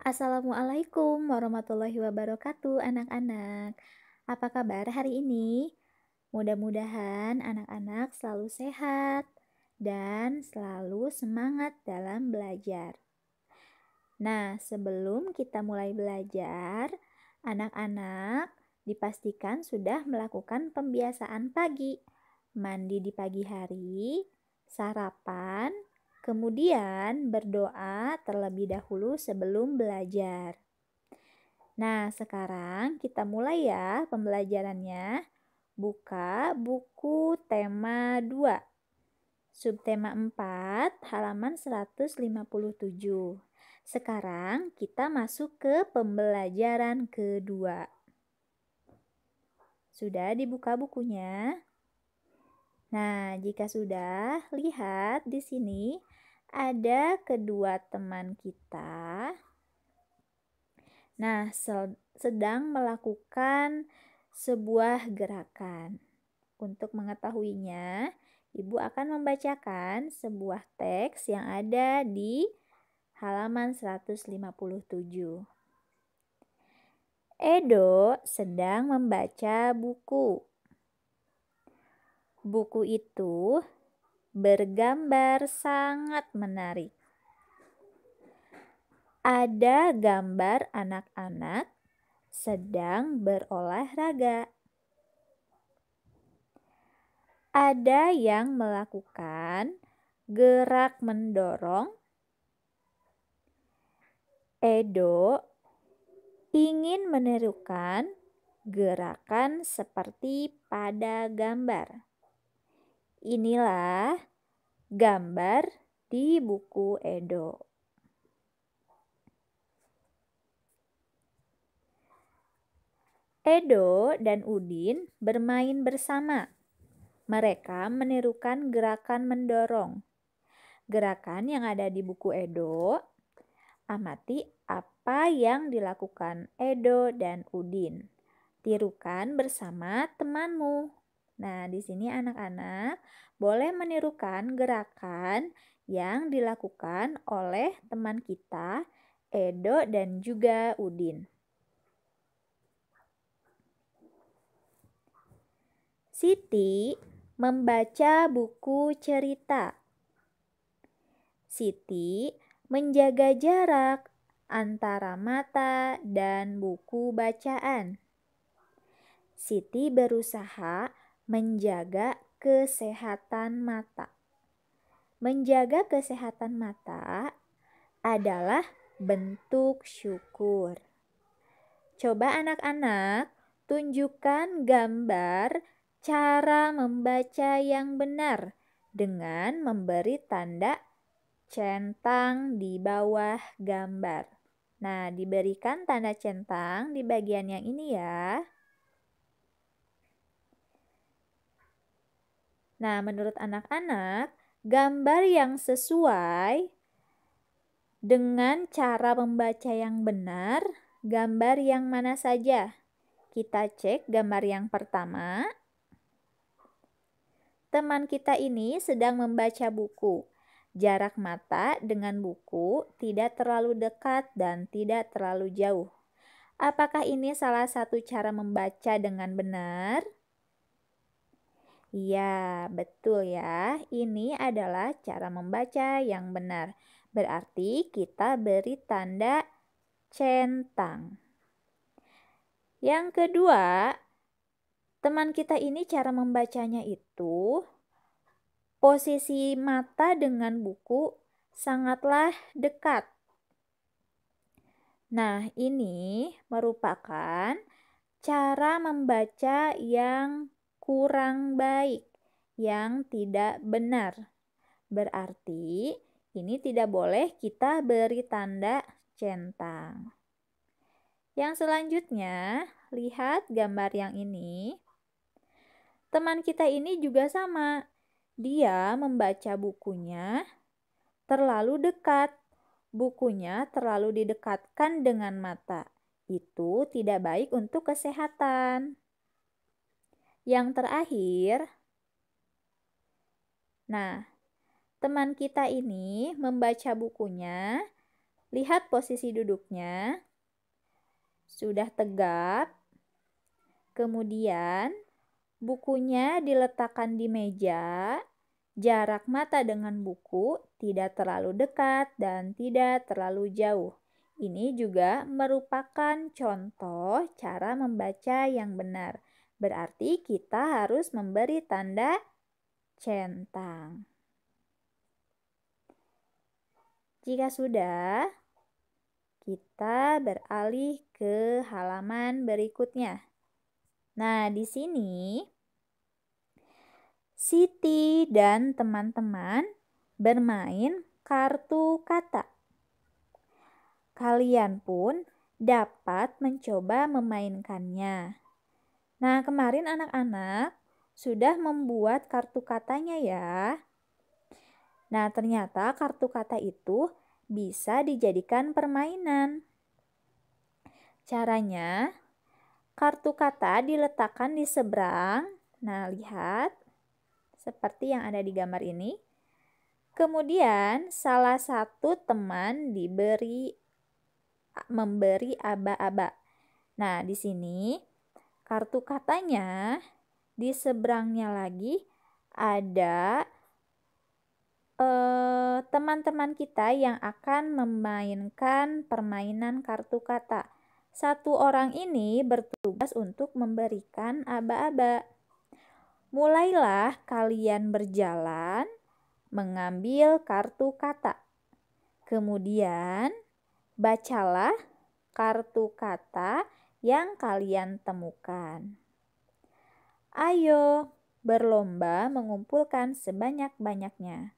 Assalamualaikum warahmatullahi wabarakatuh, anak-anak. Apa kabar hari ini? Mudah-mudahan anak-anak selalu sehat dan selalu semangat dalam belajar. Nah, sebelum kita mulai belajar, anak-anak dipastikan sudah melakukan pembiasaan pagi, mandi di pagi hari, sarapan, Kemudian berdoa terlebih dahulu sebelum belajar. Nah, sekarang kita mulai ya pembelajarannya. Buka buku tema 2. Subtema 4, halaman 157. Sekarang kita masuk ke pembelajaran kedua. Sudah dibuka bukunya? Nah, jika sudah, lihat di sini ada kedua teman kita. Nah, sedang melakukan sebuah gerakan. Untuk mengetahuinya, Ibu akan membacakan sebuah teks yang ada di halaman 157. Edo sedang membaca buku. Buku itu bergambar sangat menarik. Ada gambar anak-anak sedang berolahraga. Ada yang melakukan gerak mendorong. Edo ingin menirukan gerakan seperti pada gambar. Inilah gambar di buku Edo. Edo dan Udin bermain bersama. Mereka menirukan gerakan mendorong. Gerakan yang ada di buku Edo, amati apa yang dilakukan Edo dan Udin. Tirukan bersama temanmu. Nah, di sini anak-anak boleh menirukan gerakan yang dilakukan oleh teman kita Edo dan juga Udin. Siti membaca buku cerita. Siti menjaga jarak antara mata dan buku bacaan. Siti berusaha menjaga kesehatan mata. Menjaga kesehatan mata adalah bentuk syukur. Coba anak-anak tunjukkan gambar cara membaca yang benar dengan memberi tanda centang di bawah gambar. Nah, diberikan tanda centang di bagian yang ini ya. Nah, menurut anak-anak, gambar yang sesuai dengan cara membaca yang benar, gambar yang mana saja? Kita cek gambar yang pertama. Teman kita ini sedang membaca buku. Jarak mata dengan buku tidak terlalu dekat dan tidak terlalu jauh. Apakah ini salah satu cara membaca dengan benar? Iya, betul ya. Ini adalah cara membaca yang benar. Berarti kita beri tanda centang. Yang kedua, teman kita ini cara membacanya itu posisi mata dengan buku sangatlah dekat. Nah, ini merupakan cara membaca yang kurang baik, yang tidak benar. Berarti ini tidak boleh kita beri tanda centang. Yang selanjutnya, lihat gambar yang ini. Teman kita ini juga sama. Dia membaca bukunya terlalu dekat. Bukunya terlalu didekatkan dengan mata. Itu tidak baik untuk kesehatan. Yang terakhir, nah, teman kita ini membaca bukunya, lihat posisi duduknya, sudah tegap, kemudian bukunya diletakkan di meja, jarak mata dengan buku tidak terlalu dekat dan tidak terlalu jauh. Ini juga merupakan contoh cara membaca yang benar. Berarti kita harus memberi tanda centang. Jika sudah, kita beralih ke halaman berikutnya. Nah, di sini Siti dan teman-teman bermain kartu kata. Kalian pun dapat mencoba memainkannya. Nah, kemarin anak-anak sudah membuat kartu katanya ya. Nah, ternyata kartu kata itu bisa dijadikan permainan. Caranya, kartu kata diletakkan di seberang. Nah, lihat seperti yang ada di gambar ini. Kemudian, salah satu teman diberi memberi aba-aba. Nah, di sini kartu katanya di seberangnya lagi ada eh, teman-teman eh, kita yang akan memainkan permainan kartu kata. Satu orang ini bertugas untuk memberikan aba-aba. Mulailah kalian berjalan mengambil kartu kata. Kemudian bacalah kartu kata yang kalian temukan. Ayo, berlomba mengumpulkan sebanyak-banyaknya.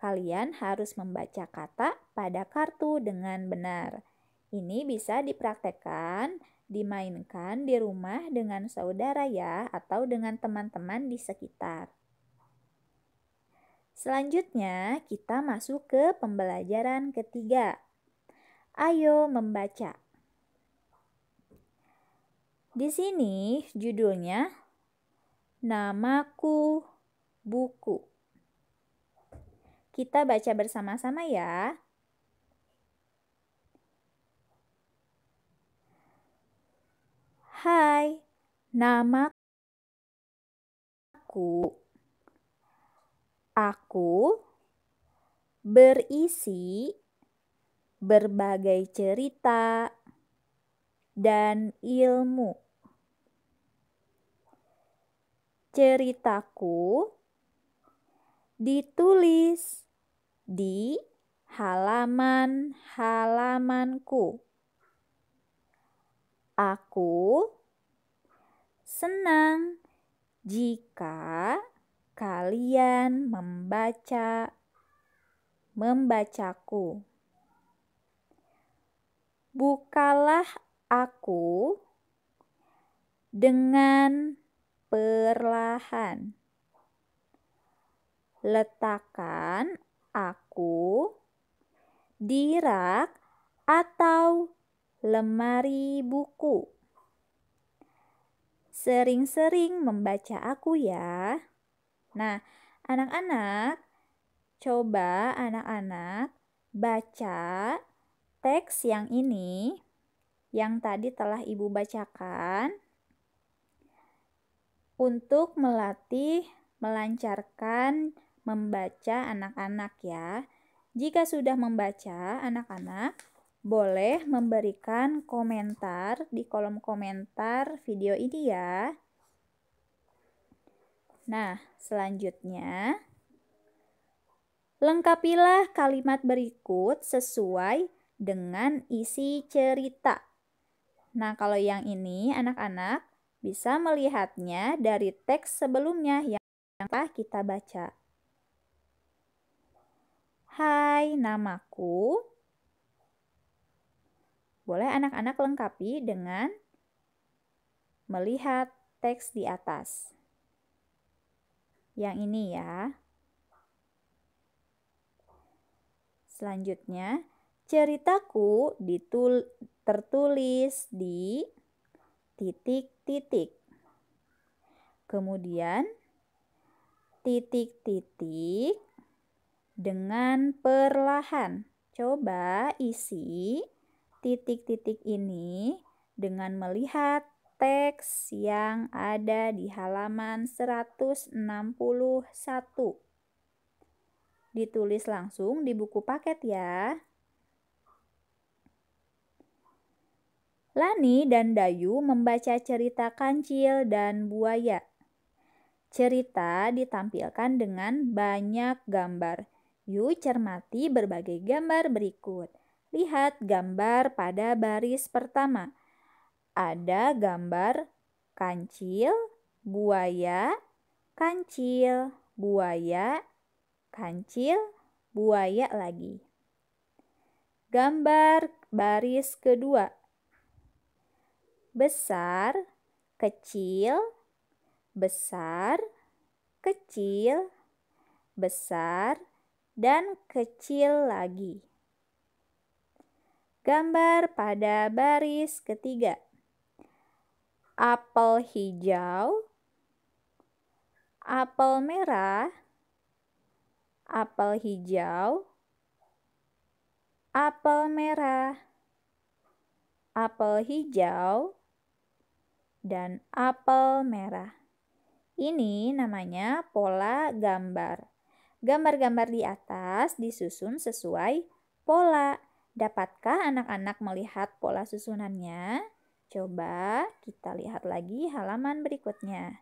Kalian harus membaca kata pada kartu dengan benar. Ini bisa dipraktekkan, dimainkan di rumah dengan saudara ya atau dengan teman-teman di sekitar. Selanjutnya, kita masuk ke pembelajaran ketiga. Ayo membaca. Di sini judulnya Namaku Buku. Kita baca bersama-sama ya. Hai, nama aku aku berisi berbagai cerita dan ilmu. Ceritaku ditulis di halaman-halamanku. Aku senang jika kalian membaca membacaku. Bukalah aku dengan perlahan. Letakkan aku di rak atau lemari buku. Sering-sering membaca aku ya. Nah, anak-anak, coba anak-anak baca teks yang ini yang tadi telah Ibu bacakan untuk melatih melancarkan membaca anak-anak ya. Jika sudah membaca anak-anak, boleh memberikan komentar di kolom komentar video ini ya. Nah, selanjutnya lengkapilah kalimat berikut sesuai dengan isi cerita. Nah, kalau yang ini anak-anak bisa melihatnya dari teks sebelumnya yang telah kita baca. Hai, namaku. Boleh anak-anak lengkapi dengan melihat teks di atas. Yang ini ya. Selanjutnya, ceritaku ditul tertulis di titik-titik. Kemudian titik-titik dengan perlahan. Coba isi titik-titik ini dengan melihat teks yang ada di halaman 161. Ditulis langsung di buku paket ya. Lani dan Dayu membaca cerita kancil dan buaya. Cerita ditampilkan dengan banyak gambar. Yuk cermati berbagai gambar berikut. Lihat gambar pada baris pertama. Ada gambar kancil, buaya, kancil, buaya, kancil, buaya lagi. Gambar baris kedua besar, kecil, besar, kecil, besar, dan kecil lagi. Gambar pada baris ketiga. Apel hijau, apel merah, apel hijau, apel merah, apel hijau, dan apel merah. Ini namanya pola gambar. Gambar-gambar di atas disusun sesuai pola. Dapatkah anak-anak melihat pola susunannya? Coba kita lihat lagi halaman berikutnya.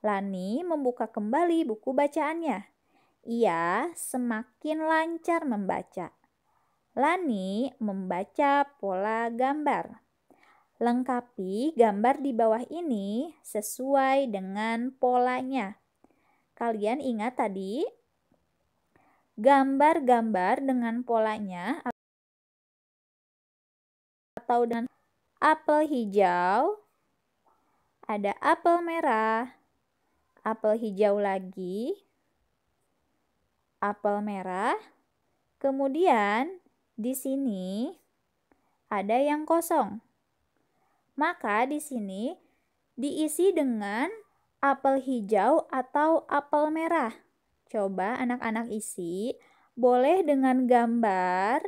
Lani membuka kembali buku bacaannya. Ia semakin lancar membaca. Lani membaca pola gambar. Lengkapi gambar di bawah ini sesuai dengan polanya. Kalian ingat tadi? Gambar-gambar dengan polanya atau dengan apel hijau, ada apel merah, apel hijau lagi, apel merah, kemudian di sini ada yang kosong. Maka di sini diisi dengan apel hijau atau apel merah. Coba anak-anak isi, boleh dengan gambar,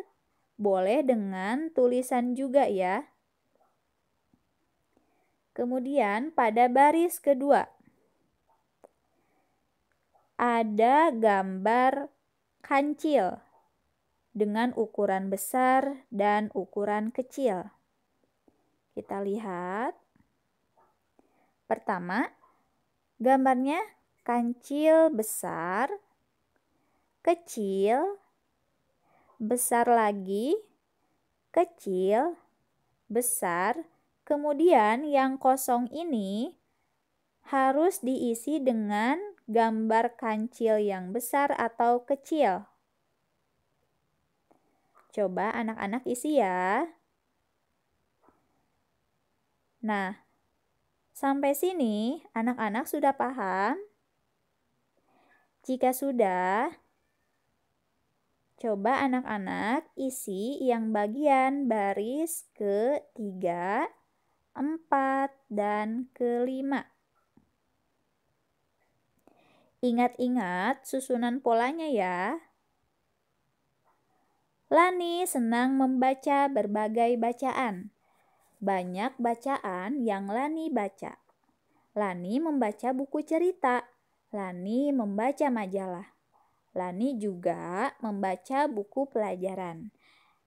boleh dengan tulisan juga ya. Kemudian pada baris kedua ada gambar kancil dengan ukuran besar dan ukuran kecil. Kita lihat. Pertama, gambarnya kancil besar, kecil, besar lagi, kecil, besar. Kemudian yang kosong ini harus diisi dengan gambar kancil yang besar atau kecil. Coba anak-anak isi ya. Nah, sampai sini anak-anak sudah paham? Jika sudah, coba anak-anak isi yang bagian baris ketiga, empat, dan kelima. Ingat-ingat susunan polanya ya. Lani senang membaca berbagai bacaan. Banyak bacaan yang Lani baca. Lani membaca buku cerita. Lani membaca majalah. Lani juga membaca buku pelajaran.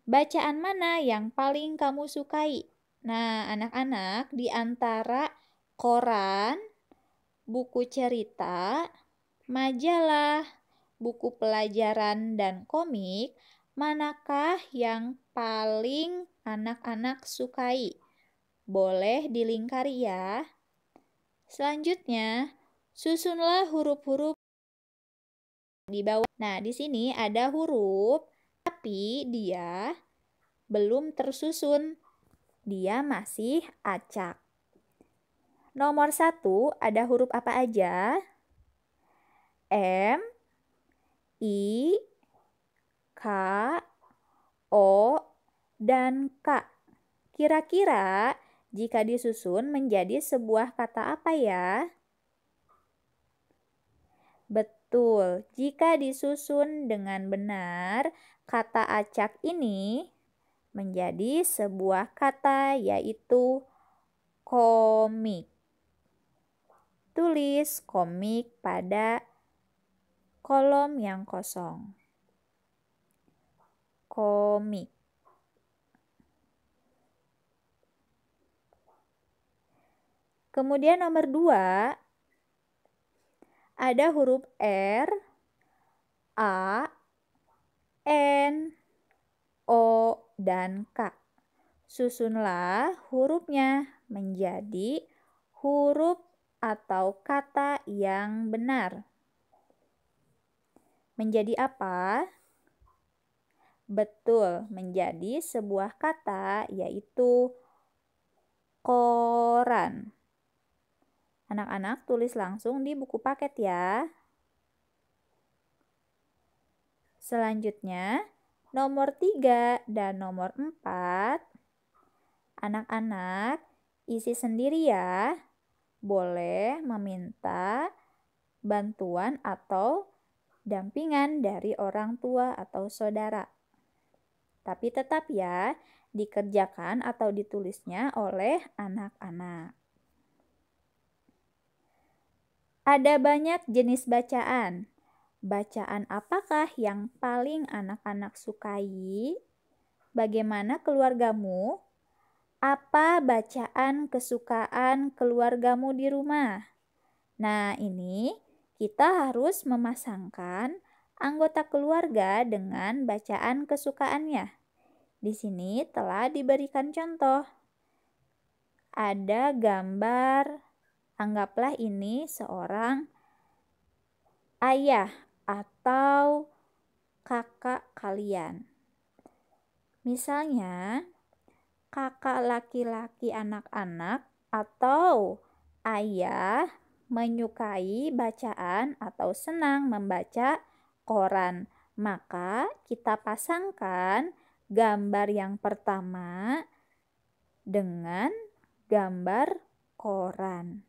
Bacaan mana yang paling kamu sukai? Nah, anak-anak, di antara koran, buku cerita, majalah, buku pelajaran, dan komik, manakah yang paling anak-anak sukai? Boleh dilingkari ya. Selanjutnya, susunlah huruf-huruf di bawah. Nah, di sini ada huruf, tapi dia belum tersusun. Dia masih acak. Nomor satu ada huruf apa aja? M, I, K, O, dan K. Kira-kira jika disusun menjadi sebuah kata apa ya? Betul, jika disusun dengan benar, kata acak ini menjadi sebuah kata yaitu komik. Tulis komik pada kolom yang kosong. Komik. Kemudian nomor 2 ada huruf R, A, N, O, dan K. Susunlah hurufnya menjadi huruf atau kata yang benar. Menjadi apa? Betul, menjadi sebuah kata yaitu koran. Anak-anak tulis langsung di buku paket ya. Selanjutnya, nomor 3 dan nomor 4. Anak-anak isi sendiri ya. Boleh meminta bantuan atau dampingan dari orang tua atau saudara. Tapi tetap ya, dikerjakan atau ditulisnya oleh anak-anak. Ada banyak jenis bacaan. Bacaan apakah yang paling anak-anak sukai? Bagaimana keluargamu? Apa bacaan kesukaan keluargamu di rumah? Nah, ini kita harus memasangkan anggota keluarga dengan bacaan kesukaannya. Di sini telah diberikan contoh. Ada gambar Anggaplah ini seorang ayah atau kakak kalian. Misalnya, kakak laki-laki anak-anak atau ayah menyukai bacaan atau senang membaca koran. Maka kita pasangkan gambar yang pertama dengan gambar koran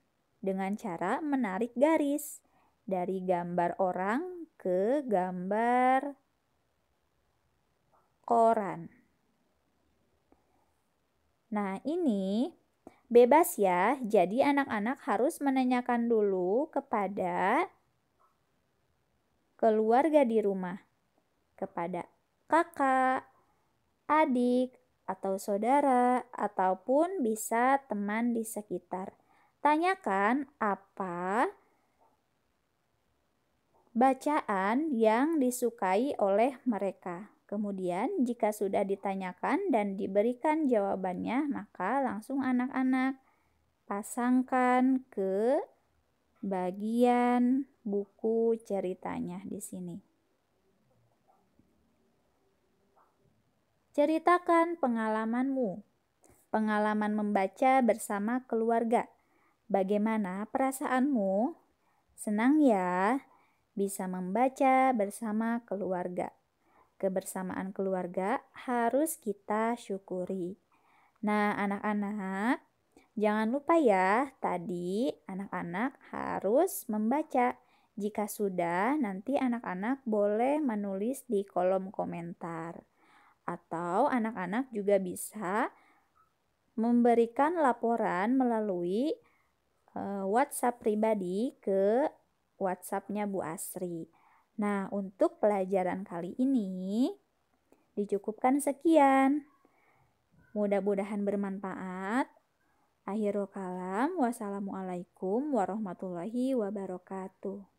dengan cara menarik garis dari gambar orang ke gambar koran. Nah, ini bebas ya. Jadi anak-anak harus menanyakan dulu kepada keluarga di rumah, kepada kakak, adik, atau saudara, ataupun bisa teman di sekitar. Tanyakan apa bacaan yang disukai oleh mereka. Kemudian, jika sudah ditanyakan dan diberikan jawabannya, maka langsung anak-anak pasangkan ke bagian buku ceritanya di sini. Ceritakan pengalamanmu, pengalaman membaca bersama keluarga. Bagaimana perasaanmu? Senang ya bisa membaca bersama keluarga. Kebersamaan keluarga harus kita syukuri. Nah, anak-anak, jangan lupa ya, tadi anak-anak harus membaca. Jika sudah, nanti anak-anak boleh menulis di kolom komentar. Atau anak-anak juga bisa memberikan laporan melalui Eh, WhatsApp pribadi ke WhatsAppnya Bu Asri. Nah, untuk pelajaran kali ini dicukupkan sekian. Mudah-mudahan bermanfaat. Akhirul kalam, wassalamualaikum warahmatullahi wabarakatuh.